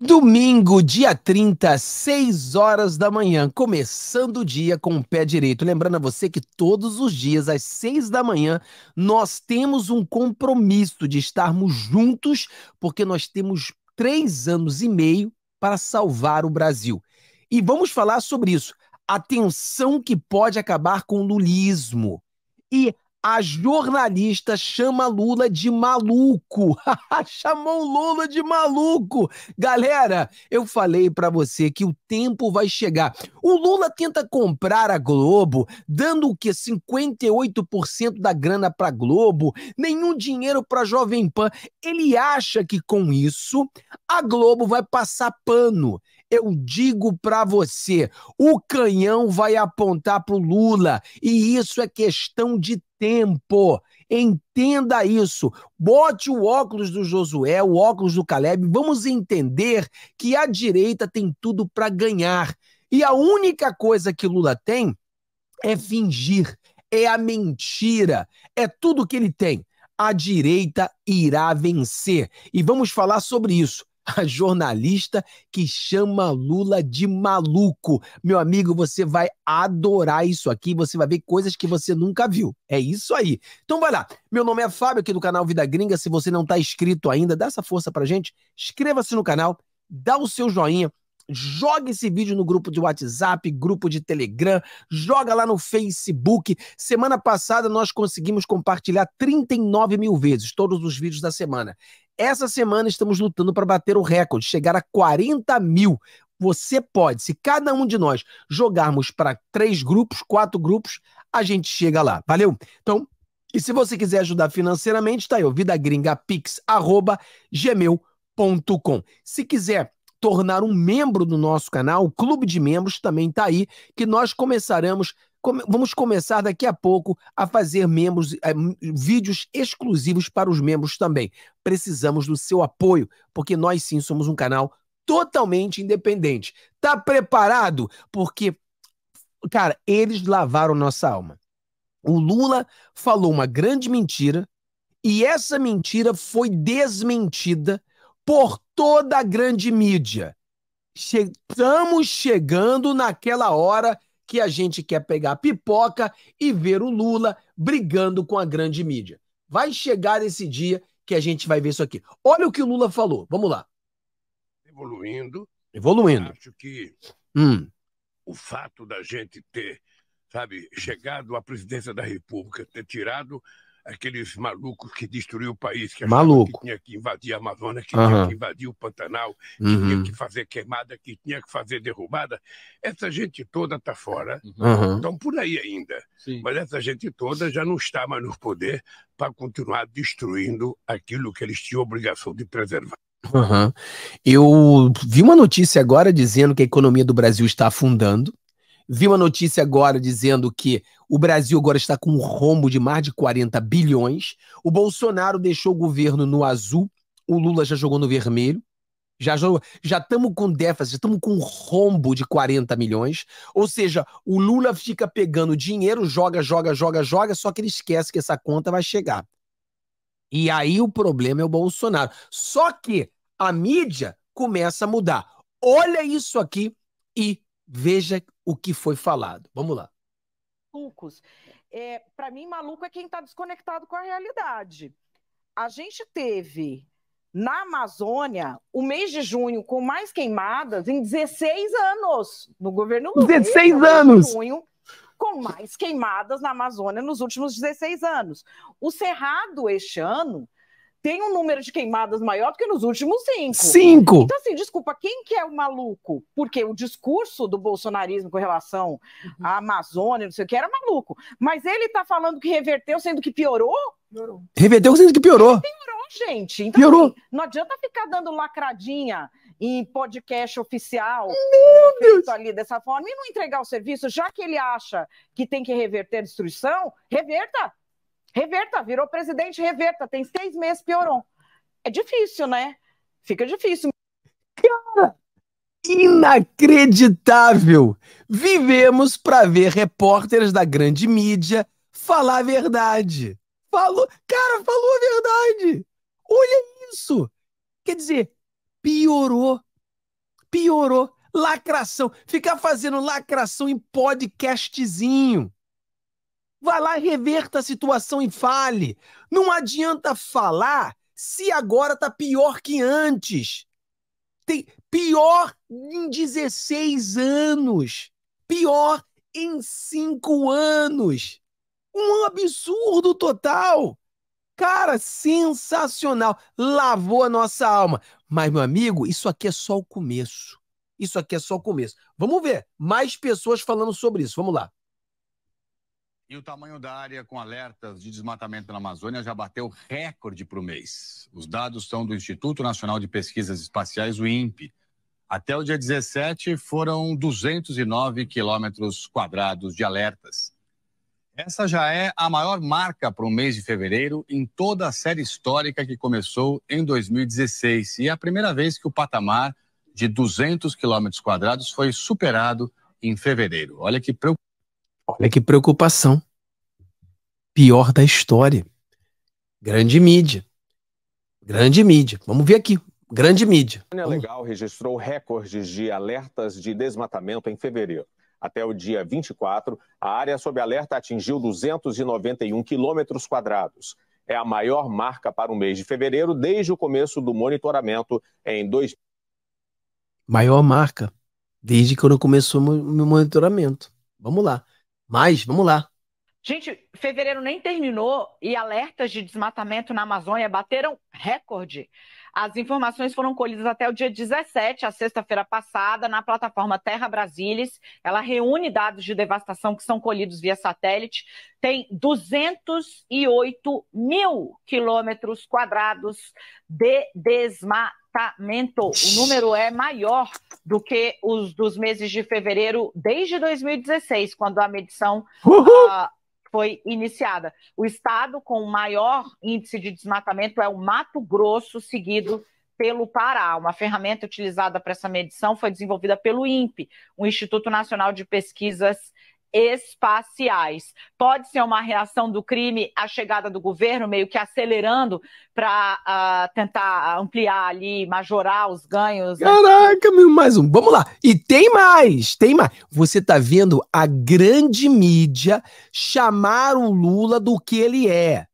Domingo, dia 30, 6 horas da manhã, começando o dia com o pé direito. Lembrando a você que todos os dias, às 6 da manhã, nós temos um compromisso de estarmos juntos, porque nós temos três anos e meio para salvar o Brasil. E vamos falar sobre isso. A tensão que pode acabar com o lulismo e a jornalista chama Lula de maluco. Chamou Lula de maluco. Galera, eu falei para você que o tempo vai chegar. O Lula tenta comprar a Globo, dando o quê? 58% da grana para Globo, nenhum dinheiro para Jovem Pan. Ele acha que com isso a Globo vai passar pano eu digo para você, o canhão vai apontar para o Lula e isso é questão de tempo. Entenda isso. Bote o óculos do Josué, o óculos do Caleb. Vamos entender que a direita tem tudo para ganhar. E a única coisa que Lula tem é fingir, é a mentira, é tudo que ele tem. A direita irá vencer. E vamos falar sobre isso a jornalista que chama Lula de maluco. Meu amigo, você vai adorar isso aqui, você vai ver coisas que você nunca viu. É isso aí. Então vai lá. Meu nome é Fábio, aqui do canal Vida Gringa. Se você não está inscrito ainda, dá essa força pra gente. Inscreva-se no canal, dá o seu joinha joga esse vídeo no grupo de WhatsApp, grupo de Telegram, joga lá no Facebook. Semana passada nós conseguimos compartilhar 39 mil vezes todos os vídeos da semana. Essa semana estamos lutando para bater o recorde, chegar a 40 mil. Você pode, se cada um de nós jogarmos para três grupos, quatro grupos, a gente chega lá. Valeu? Então, e se você quiser ajudar financeiramente, tá aí, vidagringapix.gmail.com. Se quiser tornar um membro do nosso canal, o Clube de Membros também tá aí, que nós começaremos Come vamos começar daqui a pouco a fazer membros, é, vídeos exclusivos para os membros também. Precisamos do seu apoio, porque nós sim somos um canal totalmente independente. Tá preparado? Porque, cara, eles lavaram nossa alma. O Lula falou uma grande mentira e essa mentira foi desmentida por toda a grande mídia. Estamos chegando naquela hora que a gente quer pegar pipoca e ver o Lula brigando com a grande mídia. Vai chegar esse dia que a gente vai ver isso aqui. Olha o que o Lula falou. Vamos lá. Evoluindo. Evoluindo. Acho que hum. o fato da gente ter, sabe, chegado à presidência da República, ter tirado aqueles malucos que destruíram o país, que, Maluco. que tinha que invadir a Amazônia, que uhum. tinha que invadir o Pantanal, que uhum. tinha que fazer queimada, que tinha que fazer derrubada. Essa gente toda está fora, uhum. estão por aí ainda. Sim. Mas essa gente toda já não está mais no poder para continuar destruindo aquilo que eles tinham obrigação de preservar. Eu vi uma notícia agora dizendo que a economia do Brasil está afundando Vi uma notícia agora dizendo que o Brasil agora está com um rombo de mais de 40 bilhões. O Bolsonaro deixou o governo no azul, o Lula já jogou no vermelho. Já estamos com déficit, já estamos com um rombo de 40 milhões. Ou seja, o Lula fica pegando dinheiro, joga, joga, joga, joga, só que ele esquece que essa conta vai chegar. E aí o problema é o Bolsonaro. Só que a mídia começa a mudar. Olha isso aqui e Veja o que foi falado. Vamos lá. Malucos. É, Para mim, maluco é quem está desconectado com a realidade. A gente teve na Amazônia o mês de junho com mais queimadas em 16 anos no governo Lula. 16 anos! Junho, com mais queimadas na Amazônia nos últimos 16 anos. O Cerrado, este ano, tem um número de queimadas maior do que nos últimos cinco. Cinco! Então, assim, desculpa, quem que é o maluco? Porque o discurso do bolsonarismo com relação uhum. à Amazônia, não sei o que, era maluco. Mas ele está falando que reverteu, sendo que piorou? Piorou. Reverteu sendo que piorou. Piorou, gente. Então, piorou. Assim, não adianta ficar dando lacradinha em podcast oficial é feito ali dessa forma e não entregar o serviço, já que ele acha que tem que reverter a destruição, reverta. Reverta, virou presidente, reverta. Tem seis meses, piorou. É difícil, né? Fica difícil. Cara, inacreditável! Vivemos para ver repórteres da grande mídia falar a verdade. Falou, cara, falou a verdade. Olha isso. Quer dizer, piorou. Piorou. Lacração. Ficar fazendo lacração em podcastzinho. Vá lá e reverta a situação e fale. Não adianta falar se agora tá pior que antes. Tem pior em 16 anos. Pior em 5 anos. Um absurdo total. Cara, sensacional. Lavou a nossa alma. Mas, meu amigo, isso aqui é só o começo. Isso aqui é só o começo. Vamos ver mais pessoas falando sobre isso. Vamos lá. E o tamanho da área com alertas de desmatamento na Amazônia já bateu recorde para o mês. Os dados são do Instituto Nacional de Pesquisas Espaciais, o INPE. Até o dia 17 foram 209 quilômetros quadrados de alertas. Essa já é a maior marca para o mês de fevereiro em toda a série histórica que começou em 2016 e é a primeira vez que o patamar de 200 quilômetros quadrados foi superado em fevereiro. Olha que preocupante. Olha que preocupação. Pior da história. Grande mídia. Grande mídia. Vamos ver aqui. Grande mídia. A Legal registrou recordes de alertas de desmatamento em fevereiro. Até o dia 24, a área sob alerta atingiu 291 quilômetros quadrados. É a maior marca para o mês de fevereiro desde o começo do monitoramento em dois. Maior marca desde quando começou o monitoramento. Vamos lá. Mas vamos lá. Gente, fevereiro nem terminou e alertas de desmatamento na Amazônia bateram recorde. As informações foram colhidas até o dia 17, a sexta-feira passada, na plataforma Terra Brasilis. Ela reúne dados de devastação que são colhidos via satélite. Tem 208 mil quilômetros quadrados de desmatamento o número é maior do que os dos meses de fevereiro desde 2016, quando a medição uh, foi iniciada. O estado com o maior índice de desmatamento é o Mato Grosso, seguido pelo Pará. Uma ferramenta utilizada para essa medição foi desenvolvida pelo INPE, o Instituto Nacional de Pesquisas espaciais. Pode ser uma reação do crime à chegada do governo, meio que acelerando para uh, ah, tentar ampliar ali, majorar os ganhos. Né? Caraca, meu, mais um. Vamos lá. E tem mais, tem mais. Você tá vendo a grande mídia chamar o Lula do que ele é.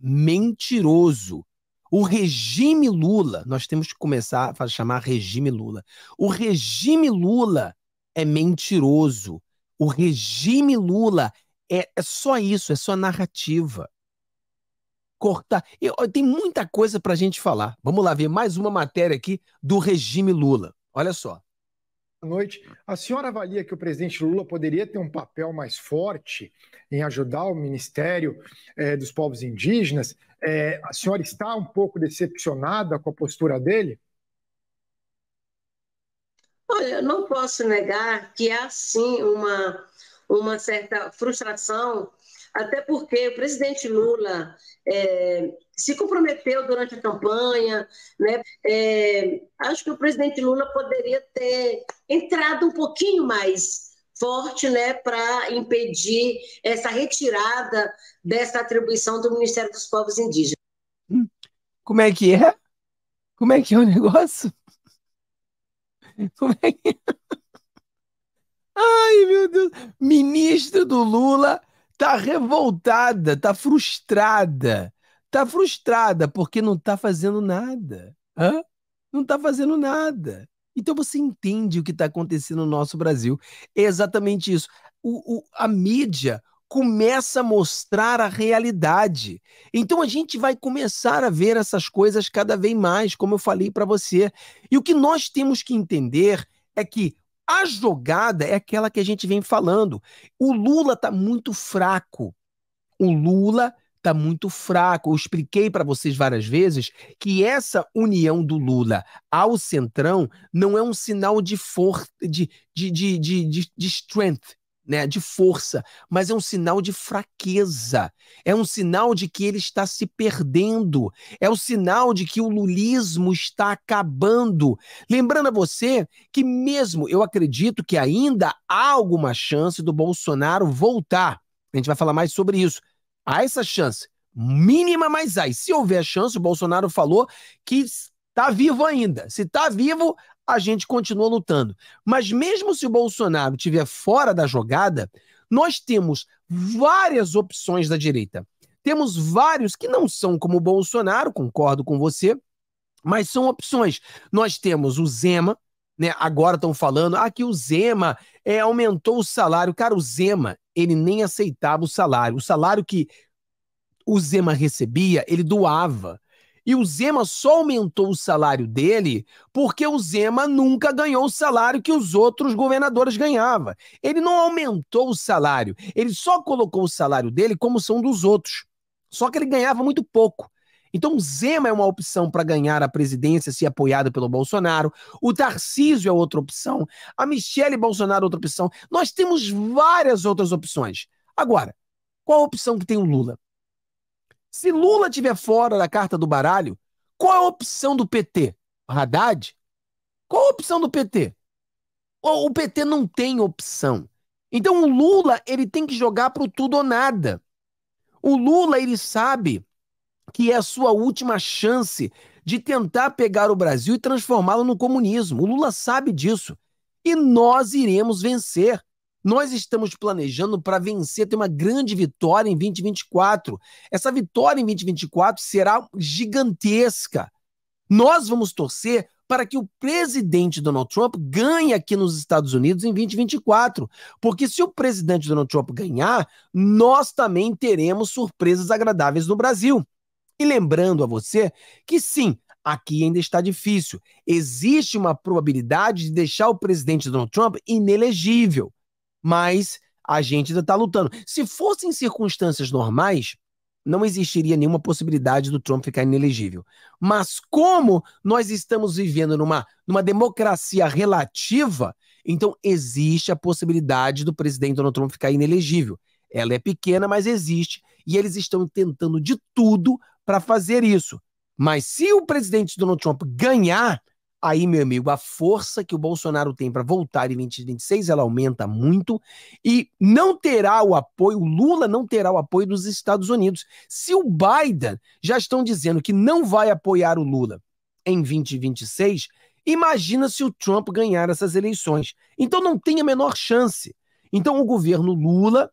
Mentiroso. O regime Lula, nós temos que começar a chamar regime Lula. O regime Lula é mentiroso o regime Lula é, é só isso, é só narrativa. Cortar. Eu, tem muita coisa para a gente falar. Vamos lá ver mais uma matéria aqui do regime Lula. Olha só. Boa noite. A senhora avalia que o presidente Lula poderia ter um papel mais forte em ajudar o Ministério é, dos Povos Indígenas? É, a senhora está um pouco decepcionada com a postura dele? Olha, eu não posso negar que há sim uma, uma certa frustração, até porque o presidente Lula é, se comprometeu durante a campanha, né? É, acho que o presidente Lula poderia ter entrado um pouquinho mais forte, né, para impedir essa retirada dessa atribuição do Ministério dos Povos Indígenas. Hum. Como é que é? Como é que é o negócio? Como é que. É? Ai, meu Deus. Ministra do Lula tá revoltada, tá frustrada. Tá frustrada porque não tá fazendo nada. Hã? Não tá fazendo nada. Então você entende o que está acontecendo no nosso Brasil. É exatamente isso. O, o, a mídia, começa a mostrar a realidade. Então a gente vai começar a ver essas coisas cada vez mais, como eu falei para você. E o que nós temos que entender é que a jogada é aquela que a gente vem falando. O Lula está muito fraco. O Lula está muito fraco. Eu expliquei para vocês várias vezes que essa união do Lula ao Centrão não é um sinal de força, de, de, de, de, de, de strength, né, de força, mas é um sinal de fraqueza, é um sinal de que ele está se perdendo, é o um sinal de que o lulismo está acabando. Lembrando a você que, mesmo eu acredito que ainda há alguma chance do Bolsonaro voltar, a gente vai falar mais sobre isso. Há essa chance, mínima, mas há. E se houver chance, o Bolsonaro falou que está vivo ainda. Se está vivo, a gente continua lutando. Mas mesmo se o Bolsonaro estiver fora da jogada, nós temos várias opções da direita. Temos vários que não são como o Bolsonaro, concordo com você, mas são opções. Nós temos o Zema, né? Agora estão falando ah, que o Zema é, aumentou o salário. Cara, o Zema, ele nem aceitava o salário. O salário que o Zema recebia, ele doava e o Zema só aumentou o salário dele porque o Zema nunca ganhou o salário que os outros governadores ganhavam. Ele não aumentou o salário, ele só colocou o salário dele como são dos outros. Só que ele ganhava muito pouco. Então, o Zema é uma opção para ganhar a presidência se apoiado pelo Bolsonaro. O Tarcísio é outra opção. A Michele Bolsonaro é outra opção. Nós temos várias outras opções. Agora, qual a opção que tem o Lula? Se Lula tiver fora da carta do baralho, qual é a opção do PT? Haddad? Qual a opção do PT? O PT não tem opção. Então o Lula ele tem que jogar pro tudo ou nada. O Lula ele sabe que é a sua última chance de tentar pegar o Brasil e transformá-lo no comunismo. O Lula sabe disso. E nós iremos vencer. Nós estamos planejando para vencer, ter uma grande vitória em 2024. Essa vitória em 2024 será gigantesca. Nós vamos torcer para que o presidente Donald Trump ganhe aqui nos Estados Unidos em 2024. Porque se o presidente Donald Trump ganhar, nós também teremos surpresas agradáveis no Brasil. E lembrando a você que sim, aqui ainda está difícil. Existe uma probabilidade de deixar o presidente Donald Trump inelegível mas a gente ainda está lutando. Se fossem circunstâncias normais, não existiria nenhuma possibilidade do Trump ficar inelegível. Mas como nós estamos vivendo numa, numa democracia relativa, então existe a possibilidade do presidente Donald Trump ficar inelegível. Ela é pequena, mas existe, e eles estão tentando de tudo para fazer isso. Mas se o presidente Donald Trump ganhar, Aí, meu amigo, a força que o Bolsonaro tem para voltar em 2026, ela aumenta muito e não terá o apoio, o Lula não terá o apoio dos Estados Unidos. Se o Biden já estão dizendo que não vai apoiar o Lula em 2026, imagina se o Trump ganhar essas eleições. Então não tem a menor chance. Então o governo Lula,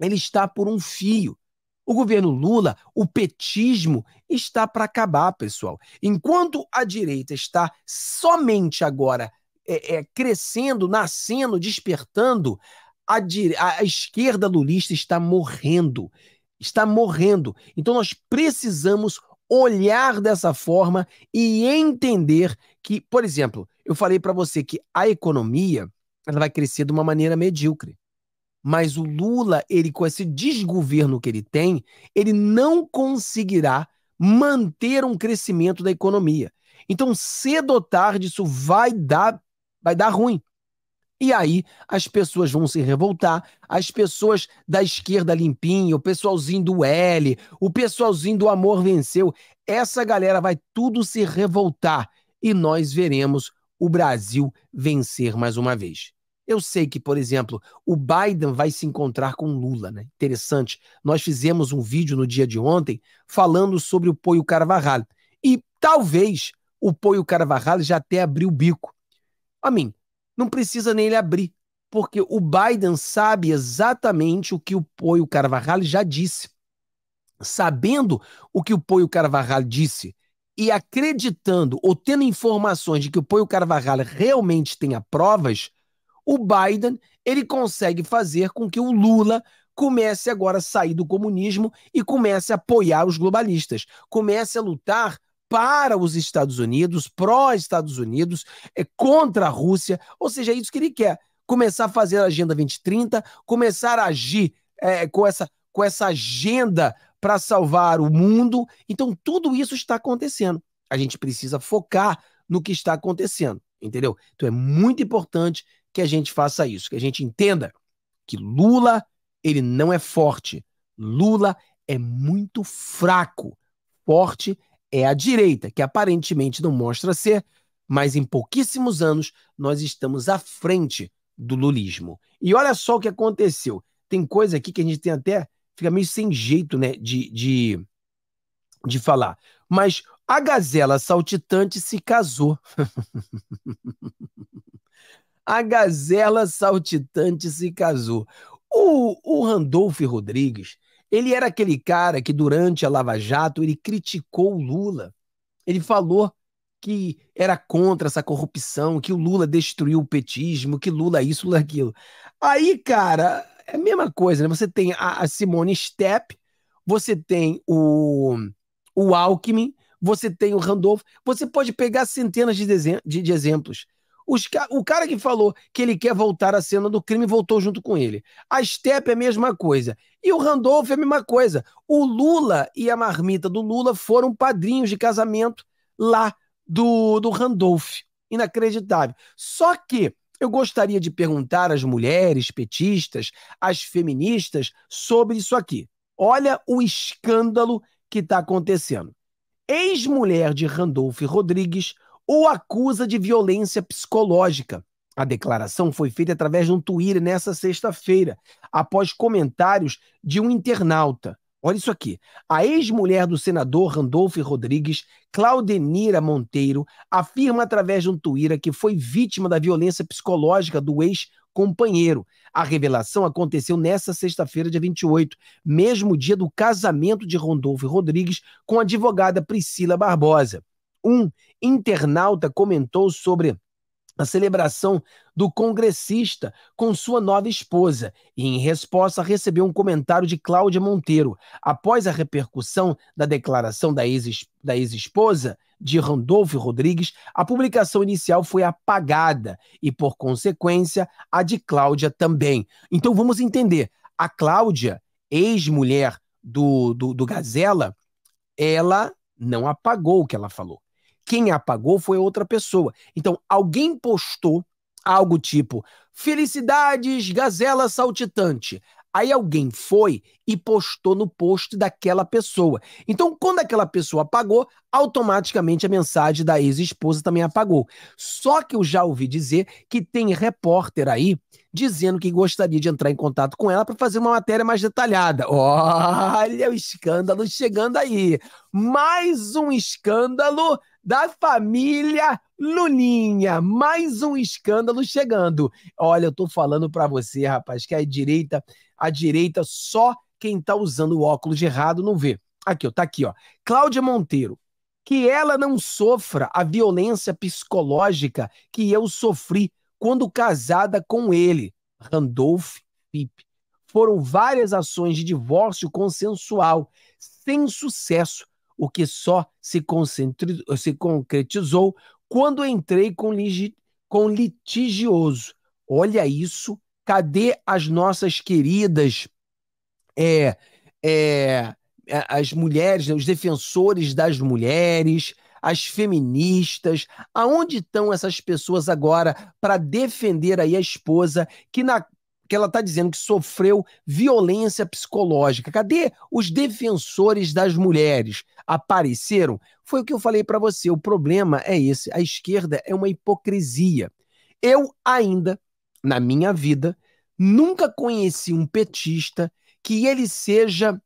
ele está por um fio. O governo Lula, o petismo, está para acabar, pessoal. Enquanto a direita está somente agora é, é, crescendo, nascendo, despertando, a, a esquerda lulista está morrendo. Está morrendo. Então nós precisamos olhar dessa forma e entender que, por exemplo, eu falei para você que a economia ela vai crescer de uma maneira medíocre. Mas o Lula, ele com esse desgoverno que ele tem, ele não conseguirá manter um crescimento da economia. Então, cedo ou tarde, isso vai dar, vai dar ruim. E aí as pessoas vão se revoltar, as pessoas da esquerda limpinha, o pessoalzinho do L, o pessoalzinho do Amor Venceu, essa galera vai tudo se revoltar e nós veremos o Brasil vencer mais uma vez. Eu sei que, por exemplo, o Biden vai se encontrar com Lula, né? Interessante. Nós fizemos um vídeo no dia de ontem falando sobre o Poio Carvajal. E talvez o Poio Carvajal já até abriu o bico. A mim, não precisa nem ele abrir, porque o Biden sabe exatamente o que o Poio Carvajal já disse. Sabendo o que o Poio Carvajal disse e acreditando ou tendo informações de que o Poio Carvajal realmente tenha provas, o Biden ele consegue fazer com que o Lula comece agora a sair do comunismo e comece a apoiar os globalistas, comece a lutar para os Estados Unidos, pró-Estados Unidos, é, contra a Rússia, ou seja, é isso que ele quer, começar a fazer a Agenda 2030, começar a agir é, com, essa, com essa agenda para salvar o mundo. Então, tudo isso está acontecendo. A gente precisa focar no que está acontecendo, entendeu? Então, é muito importante que a gente faça isso, que a gente entenda que Lula, ele não é forte. Lula é muito fraco. Forte é a direita, que aparentemente não mostra ser, mas em pouquíssimos anos nós estamos à frente do lulismo. E olha só o que aconteceu. Tem coisa aqui que a gente tem até fica meio sem jeito, né, de, de, de falar. Mas a gazela saltitante se casou. a gazela saltitante se casou. O, o Randolph Rodrigues, ele era aquele cara que durante a Lava Jato ele criticou o Lula. Ele falou que era contra essa corrupção, que o Lula destruiu o petismo, que Lula isso, Lula aquilo. Aí, cara, é a mesma coisa, né? Você tem a, a Simone Stepp, você tem o, o Alckmin, você tem o Randolph, você pode pegar centenas de, de, de exemplos. Os, o cara que falou que ele quer voltar à cena do crime voltou junto com ele. A Step é a mesma coisa. E o Randolph é a mesma coisa. O Lula e a marmita do Lula foram padrinhos de casamento lá do, do Randolph. Inacreditável. Só que eu gostaria de perguntar às mulheres petistas, às feministas, sobre isso aqui. Olha o escândalo que está acontecendo. Ex-mulher de Randolph Rodrigues o acusa de violência psicológica. A declaração foi feita através de um Twitter nessa sexta-feira, após comentários de um internauta. Olha isso aqui. A ex-mulher do senador Randolfo Rodrigues, Claudenira Monteiro, afirma através de um Twitter que foi vítima da violência psicológica do ex companheiro. A revelação aconteceu nesta sexta-feira, dia 28, mesmo dia do casamento de Randolfo Rodrigues com a advogada Priscila Barbosa um internauta comentou sobre a celebração do congressista com sua nova esposa e, em resposta, recebeu um comentário de Cláudia Monteiro. Após a repercussão da declaração da ex-esposa de Randolfo Rodrigues, a publicação inicial foi apagada e, por consequência, a de Cláudia também. Então vamos entender: a Cláudia, ex-mulher do, do, do Gazela, ela não apagou o que ela falou quem apagou foi outra pessoa. Então, alguém postou algo tipo: Felicidades, gazela saltitante. Aí alguém foi e postou no post daquela pessoa. Então, quando aquela pessoa apagou, automaticamente a mensagem da ex-esposa também apagou. Só que eu já ouvi dizer que tem repórter aí dizendo que gostaria de entrar em contato com ela para fazer uma matéria mais detalhada. Olha o escândalo chegando aí. Mais um escândalo da família Luninha. Mais um escândalo chegando. Olha, eu tô falando para você, rapaz, que a direita, a direita só quem tá usando o óculos errado não vê. Aqui, ó, tá aqui, ó. Cláudia Monteiro. Que ela não sofra a violência psicológica que eu sofri quando casada com ele, Randolph Pipe. Foram várias ações de divórcio consensual, sem sucesso, o que só se, se concretizou quando entrei com, com litigioso. Olha isso, cadê as nossas queridas é, é, é as mulheres, né, os defensores das mulheres, as feministas, aonde estão essas pessoas agora para defender aí a esposa que na que ela está dizendo que sofreu violência psicológica. Cadê os defensores das mulheres? Apareceram? Foi o que eu falei para você. O problema é esse. A esquerda é uma hipocrisia. Eu ainda, na minha vida, nunca conheci um petista que ele seja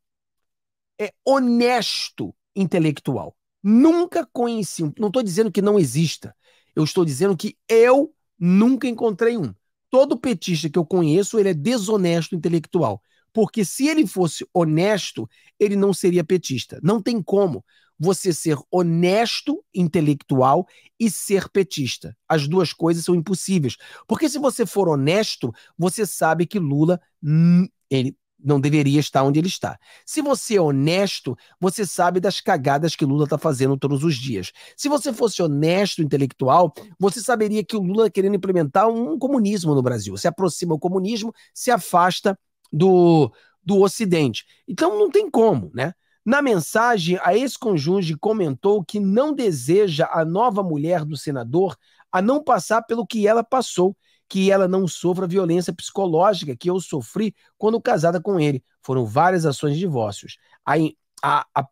é, honesto intelectual. Nunca conheci um. Não estou dizendo que não exista. Eu estou dizendo que eu nunca encontrei um todo petista que eu conheço, ele é desonesto intelectual. Porque se ele fosse honesto, ele não seria petista. Não tem como você ser honesto intelectual e ser petista. As duas coisas são impossíveis. Porque se você for honesto, você sabe que Lula hum, ele não deveria estar onde ele está. Se você é honesto, você sabe das cagadas que Lula está fazendo todos os dias. Se você fosse honesto, intelectual, você saberia que o Lula tá querendo implementar um comunismo no Brasil. Se aproxima o comunismo, se afasta do, do Ocidente. Então não tem como, né? Na mensagem, a ex-conjunge comentou que não deseja a nova mulher do senador a não passar pelo que ela passou que ela não sofra violência psicológica que eu sofri quando casada com ele. Foram várias ações de divórcios. A, a, a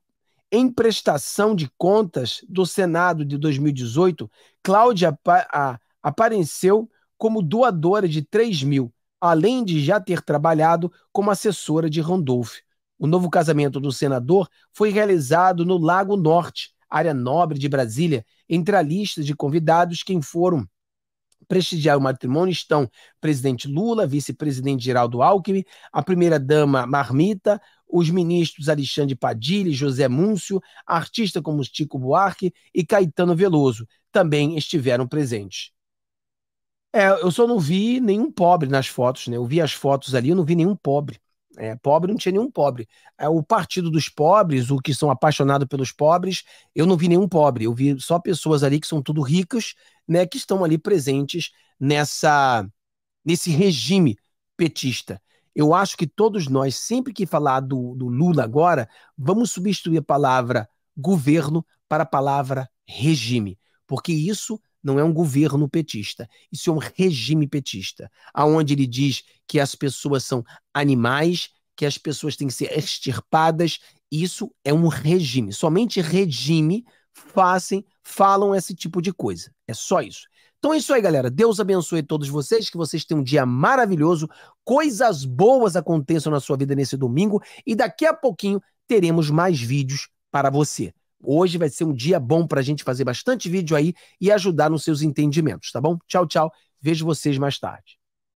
em prestação de contas do Senado de 2018, Cláudia a, apareceu como doadora de 3 mil, além de já ter trabalhado como assessora de Randolph. O novo casamento do senador foi realizado no Lago Norte, área nobre de Brasília, entre a lista de convidados quem foram prestigiar o matrimônio estão presidente Lula, vice-presidente Geraldo Alckmin, a primeira-dama Marmita, os ministros Alexandre Padilha José Múncio, artistas como Chico Buarque e Caetano Veloso também estiveram presentes. É, eu só não vi nenhum pobre nas fotos, né? Eu vi as fotos ali, eu não vi nenhum pobre. É, pobre não tinha nenhum pobre. É, o Partido dos Pobres, o que são apaixonados pelos pobres, eu não vi nenhum pobre. Eu vi só pessoas ali que são tudo ricos, né, que estão ali presentes nessa nesse regime petista. Eu acho que todos nós, sempre que falar do, do Lula agora, vamos substituir a palavra governo para a palavra regime, porque isso não é um governo petista, isso é um regime petista, aonde ele diz que as pessoas são animais, que as pessoas têm que ser extirpadas, isso é um regime. Somente regime fazem, falam esse tipo de coisa. É só isso. Então é isso aí, galera. Deus abençoe todos vocês, que vocês tenham um dia maravilhoso, coisas boas aconteçam na sua vida nesse domingo e daqui a pouquinho teremos mais vídeos para você. Hoje vai ser um dia bom para a gente fazer bastante vídeo aí e ajudar nos seus entendimentos, tá bom? Tchau, tchau. Vejo vocês mais tarde.